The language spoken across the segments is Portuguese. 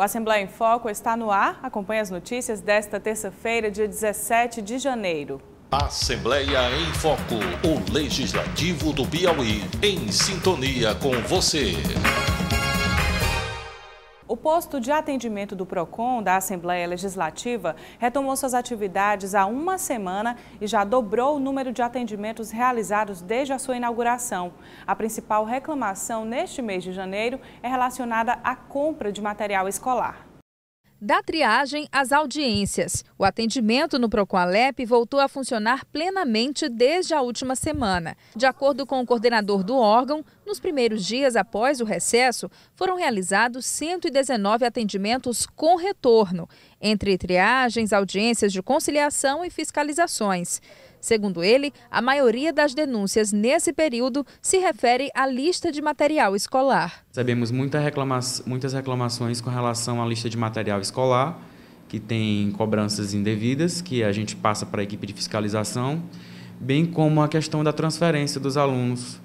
O Assembleia em Foco está no ar. Acompanhe as notícias desta terça-feira, dia 17 de janeiro. Assembleia em Foco, o Legislativo do Piauí, em sintonia com você posto de atendimento do PROCON da Assembleia Legislativa retomou suas atividades há uma semana e já dobrou o número de atendimentos realizados desde a sua inauguração. A principal reclamação neste mês de janeiro é relacionada à compra de material escolar da triagem às audiências. O atendimento no Procoalep voltou a funcionar plenamente desde a última semana. De acordo com o coordenador do órgão, nos primeiros dias após o recesso, foram realizados 119 atendimentos com retorno, entre triagens, audiências de conciliação e fiscalizações. Segundo ele, a maioria das denúncias nesse período se refere à lista de material escolar. Recebemos muita reclama muitas reclamações com relação à lista de material escolar, que tem cobranças indevidas, que a gente passa para a equipe de fiscalização, bem como a questão da transferência dos alunos,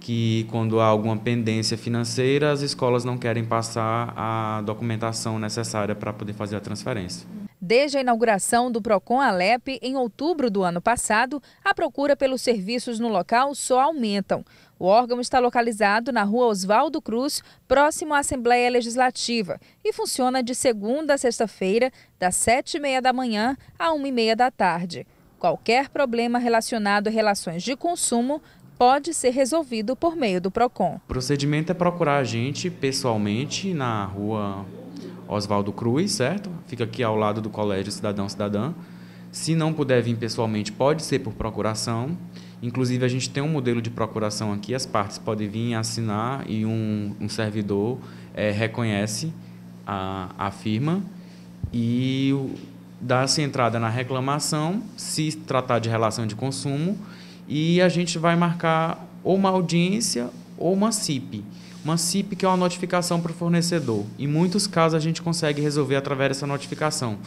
que quando há alguma pendência financeira, as escolas não querem passar a documentação necessária para poder fazer a transferência. Desde a inauguração do Procon Alep em outubro do ano passado, a procura pelos serviços no local só aumentam. O órgão está localizado na rua Oswaldo Cruz, próximo à Assembleia Legislativa, e funciona de segunda a sexta-feira, das sete e meia da manhã a uma e meia da tarde. Qualquer problema relacionado a relações de consumo pode ser resolvido por meio do PROCON. O procedimento é procurar a gente pessoalmente na rua Oswaldo Cruz, certo? Fica aqui ao lado do Colégio Cidadão Cidadã. Se não puder vir pessoalmente, pode ser por procuração. Inclusive, a gente tem um modelo de procuração aqui, as partes podem vir assinar e um, um servidor é, reconhece a, a firma e dá-se entrada na reclamação, se tratar de relação de consumo, e a gente vai marcar ou uma audiência ou uma CIP. Uma CIP que é uma notificação para o fornecedor. Em muitos casos a gente consegue resolver através dessa notificação.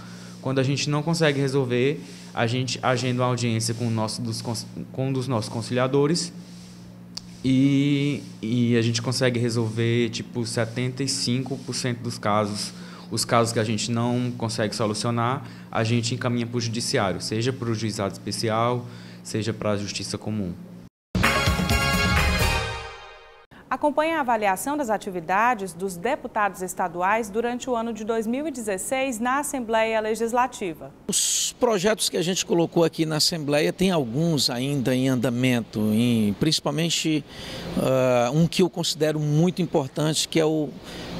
Quando a gente não consegue resolver, a gente agenda uma audiência com, o nosso, dos, com um dos nossos conciliadores e, e a gente consegue resolver tipo 75% dos casos. Os casos que a gente não consegue solucionar, a gente encaminha para o judiciário, seja para o juizado especial, seja para a justiça comum. acompanha a avaliação das atividades dos deputados estaduais durante o ano de 2016 na Assembleia Legislativa. Os projetos que a gente colocou aqui na Assembleia, tem alguns ainda em andamento, em, principalmente uh, um que eu considero muito importante, que é o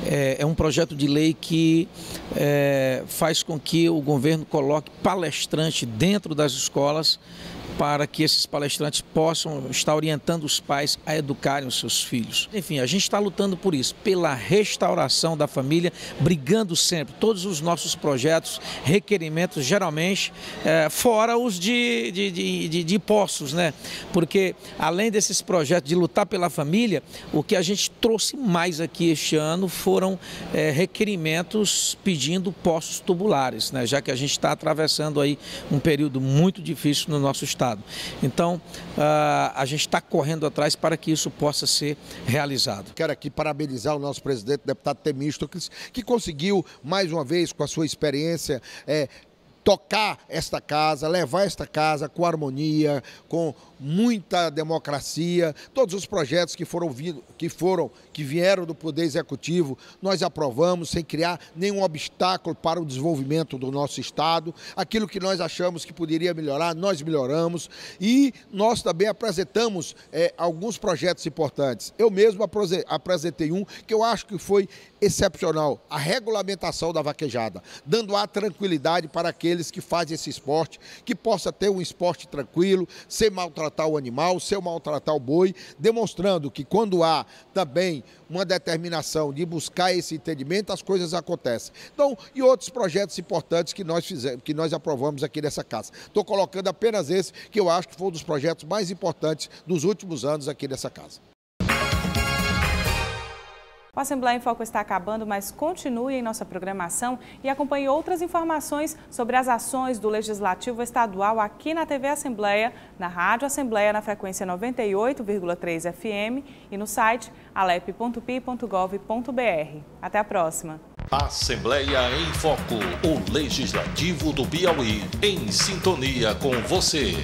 é, é um projeto de lei que é, faz com que o governo coloque palestrante dentro das escolas para que esses palestrantes possam estar orientando os pais a educarem os seus filhos. Enfim, a gente está lutando por isso, pela restauração da família, brigando sempre. Todos os nossos projetos, requerimentos, geralmente, é, fora os de, de, de, de, de né? Porque além desses projetos de lutar pela família, o que a gente trouxe mais aqui este ano foi foram é, requerimentos pedindo poços tubulares, né, já que a gente está atravessando aí um período muito difícil no nosso estado. Então, uh, a gente está correndo atrás para que isso possa ser realizado. Quero aqui parabenizar o nosso presidente, deputado Temístocles, que conseguiu, mais uma vez, com a sua experiência, é, tocar esta casa, levar esta casa com harmonia, com muita democracia, todos os projetos que foram vindo, que foram, que vieram do poder executivo, nós aprovamos sem criar nenhum obstáculo para o desenvolvimento do nosso estado. Aquilo que nós achamos que poderia melhorar, nós melhoramos e nós também apresentamos é, alguns projetos importantes. Eu mesmo apresentei um que eu acho que foi excepcional, a regulamentação da vaquejada, dando a tranquilidade para aqueles que fazem esse esporte, que possa ter um esporte tranquilo, sem maltratamento maltratar o animal, se eu maltratar o boi, demonstrando que quando há também uma determinação de buscar esse entendimento, as coisas acontecem. Então, e outros projetos importantes que nós fizemos, que nós aprovamos aqui nessa casa. Estou colocando apenas esse, que eu acho que foi um dos projetos mais importantes dos últimos anos aqui nessa casa. Assembleia em Foco está acabando, mas continue em nossa programação e acompanhe outras informações sobre as ações do Legislativo Estadual aqui na TV Assembleia, na Rádio Assembleia na frequência 98,3 FM e no site alep.pi.gov.br. Até a próxima! Assembleia em Foco, o Legislativo do Piauí, em sintonia com você.